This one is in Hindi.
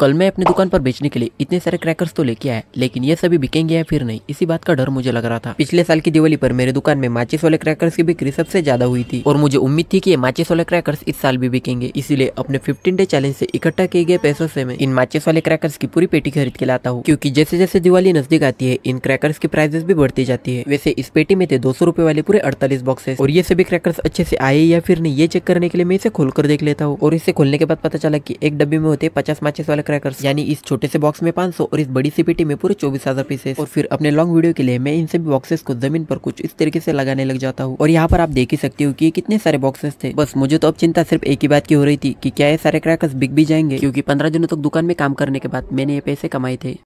कल मैं अपनी दुकान पर बेचने के लिए इतने सारे क्रैकर्स तो लेके आया लेकिन ये सभी बिकेंगे या फिर नहीं इसी बात का डर मुझे लग रहा था पिछले साल की दिवाली पर मेरे दुकान में माचिस वाले क्रैकर्स की बिक्री सबसे ज्यादा हुई थी और मुझे उम्मीद थी कि ये माचिस वाले क्रैकर्स इस साल भी बिकेंगे इसीलिए अपने फिफ्टीन डे चैलेंज से इकट्ठा किए गए पैसों से मैं इन माचिस वाले क्रैकर्स की पूरी पेटी खरीद के लाता हूँ क्यूँकी जैसे जैसे दिवाली नजदीक आती है इन क्रैकर्स की प्राइजेस भी बढ़ती जाती है वैसे इस पेटी में थे दो वाले पूरे अड़तालीस बॉक्सेस और ये सभी क्रैकर्स अच्छे से आए या फिर नहीं ये चेक करने के लिए मैं इसे खोलकर देख लेता हूँ और इसे खोलने के बाद पता चला की एक डब्बे में होते पचास माचिस वाले क्रैकर्स यानी इस छोटे से बॉक्स में सौ और इस बड़ी सी पेटी में पूरे चौबीस हजार पीसेस और फिर अपने लॉन्ग वीडियो के लिए मैं इन सभी बॉक्सेस को जमीन पर कुछ इस तरीके से लगाने लग जाता हूँ और यहाँ पर आप देख ही सकते हो कि कितने सारे बॉक्सेस थे बस मुझे तो अब चिंता सिर्फ एक ही बात की हो रही थी कि क्या ये सारे क्रैकर्स बिक भी जाएंगे क्योंकि पंद्रह दिनों तक दुकान में काम करने के बाद मैंने ये पैसे कमाए थे